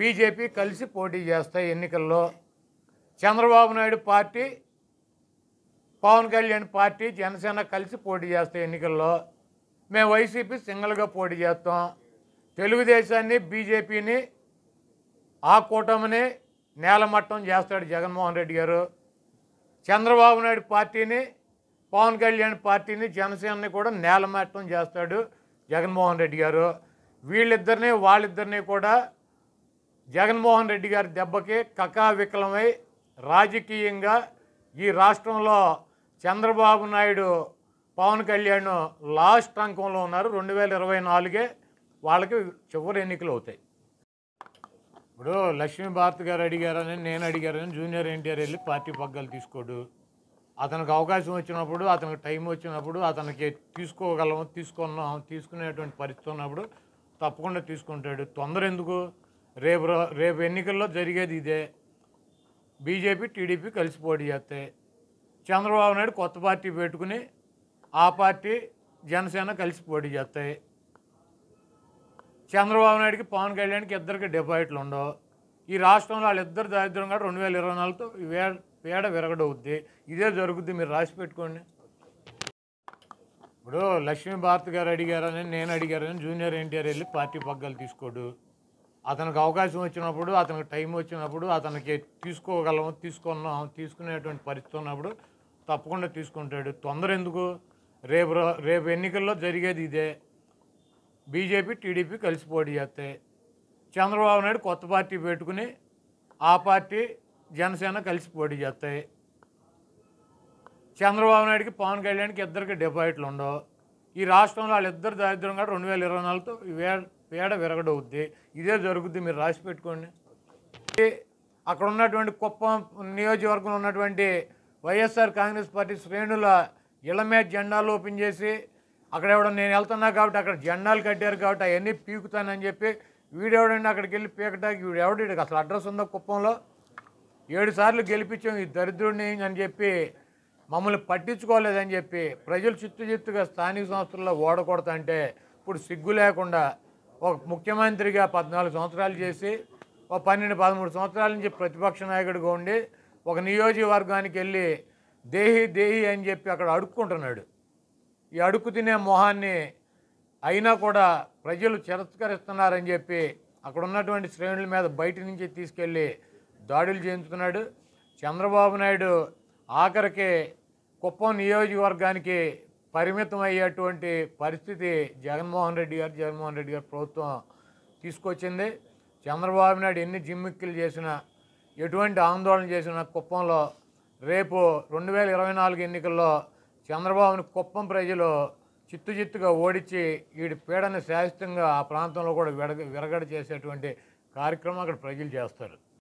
BJP కలిసి పోటీ చేస్తాయి ఎన్నికల్లో చంద్రబాబు నాయుడు పార్టీ పవన్ కళ్యాణ్ పార్టీ జనసేన కలిసి పోటీ చేస్తాయి ఎన్నికల్లో మేము వైసీపీ సింగిల్గా పోటీ చేస్తాం తెలుగుదేశాన్ని బీజేపీని ఆ కూటమిని నేలమట్టం చేస్తాడు జగన్మోహన్ రెడ్డి గారు చంద్రబాబు నాయుడు పార్టీని పవన్ కళ్యాణ్ పార్టీని జనసేనని కూడా నేలమట్టం చేస్తాడు జగన్మోహన్ రెడ్డి గారు వీళ్ళిద్దరిని వాళ్ళిద్దరిని కూడా జగన్మోహన్ రెడ్డి గారి దెబ్బకి కకావికలమై రాజకీయంగా ఈ రాష్ట్రంలో చంద్రబాబు నాయుడు పవన్ కళ్యాణ్ లాస్ట్ అంకంలో ఉన్నారు రెండు వేల ఇరవై నాలుగే వాళ్ళకి చివరి ఎన్నికలు అవుతాయి ఇప్పుడు లక్ష్మీ భారత్ గారు అడిగారని నేను అడిగారని జూనియర్ ఎన్టీఆర్ వెళ్ళి పార్టీ పగ్గాలు తీసుకోడు అతనికి అవకాశం వచ్చినప్పుడు అతనికి టైం వచ్చినప్పుడు అతనికి తీసుకోగలం తీసుకున్నాం తీసుకునేటువంటి పరిస్థితి ఉన్నప్పుడు తప్పకుండా తీసుకుంటాడు తొందర ఎందుకు రేపు రేపు ఎన్నికల్లో జరిగేది ఇదే బీజేపీ టీడీపీ కలిసి పోటీ చేస్తే చంద్రబాబు నాయుడు కొత్త పార్టీ పెట్టుకుని ఆ పార్టీ జనసేన కలిసి పోటీ చేస్తాయి చంద్రబాబు నాయుడుకి పవన్ కళ్యాణ్కి ఇద్దరికి డిపాజిట్లు ఉండవు ఈ రాష్ట్రంలో వాళ్ళిద్దరు దారిద్రం కూడా రెండు వేల ఇరవై నాలుగుతో వేడ వేడ విరగడవుద్ది ఇదే జరుగుద్ది మీరు రాసి పెట్టుకోండి ఇప్పుడు లక్ష్మీ భారత్ గారు అడిగారని నేను అడిగారని జూనియర్ ఎన్టీఆర్ వెళ్ళి పార్టీ పగ్గాలు తీసుకోడు అతనికి అవకాశం వచ్చినప్పుడు అతనికి టైం వచ్చినప్పుడు అతనికి తీసుకోగలము తీసుకున్నాం తీసుకునేటువంటి పరిస్థితి ఉన్నప్పుడు తప్పకుండా తీసుకుంటాడు తొందర ఎందుకు రేపు రేపు ఎన్నికల్లో జరిగేది ఇదే బీజేపీ టీడీపీ కలిసి పోటీ చంద్రబాబు నాయుడు కొత్త పార్టీ పెట్టుకుని ఆ పార్టీ జనసేన కలిసి పోటీ చేస్తాయి చంద్రబాబు నాయుడుకి పవన్ కళ్యాణ్కి ఇద్దరికి డిపాజిట్లు ఉండవు ఈ రాష్ట్రంలో వాళ్ళిద్దరు దారిద్రంగా రెండు వేల ఇరవై నాలుగుతో పేడ విరగడవుద్ది ఇదే జరుగుద్ది మీరు రాసి పెట్టుకోండి అక్కడ ఉన్నటువంటి కుప్పం నియోజకవర్గంలో ఉన్నటువంటి వైఎస్ఆర్ కాంగ్రెస్ పార్టీ శ్రేణుల ఇళ్ళ మీద జెండాలు ఓపెన్ చేసి అక్కడ ఎవడో నేను వెళ్తున్నా కాబట్టి అక్కడ జెండాలు కట్టారు కాబట్టి అవన్నీ పీకుతానని చెప్పి వీడెవడండి అక్కడికి వెళ్ళి పీకటానికి వీడు వీడికి అసలు అడ్రస్ ఉందా కుప్పంలో ఏడు సార్లు గెలిపించాం ఈ దరిద్రుడిని అని చెప్పి మమ్మల్ని పట్టించుకోలేదని చెప్పి ప్రజలు చిత్తు చిత్తుగా స్థానిక సంస్థల్లో ఓడకూడదంటే ఇప్పుడు సిగ్గు లేకుండా ఒక ముఖ్యమంత్రిగా పద్నాలుగు సంవత్సరాలు చేసి ఒక పన్నెండు పదమూడు సంవత్సరాల నుంచి ప్రతిపక్ష నాయకుడిగా ఉండి ఒక నియోజకవర్గానికి వెళ్ళి దేహి దేహి అని చెప్పి అక్కడ అడుక్కుంటున్నాడు ఈ అడుక్కు తినే మొహాన్ని అయినా కూడా ప్రజలు చిరస్కరిస్తున్నారని చెప్పి అక్కడ ఉన్నటువంటి శ్రేణుల మీద బయట నుంచి తీసుకెళ్ళి దాడులు చేయించుకున్నాడు చంద్రబాబు నాయుడు ఆఖరికి కుప్పం నియోజకవర్గానికి పరిమితం అయ్యేటువంటి పరిస్థితి జగన్మోహన్ రెడ్డి గారు జగన్మోహన్ రెడ్డి గారు ప్రభుత్వం తీసుకొచ్చింది చంద్రబాబు నాయుడు ఎన్ని జిమ్మిక్కులు చేసినా ఎటువంటి ఆందోళన చేసిన కుప్పంలో రేపు రెండు వేల ఇరవై నాలుగు ఎన్నికల్లో చంద్రబాబుని కుప్పం ప్రజలు చిత్తు చిత్తుగా ఓడించి వీడి పీడని శాశ్వతంగా ఆ ప్రాంతంలో కూడా విరగడ చేసేటువంటి కార్యక్రమం అక్కడ ప్రజలు చేస్తారు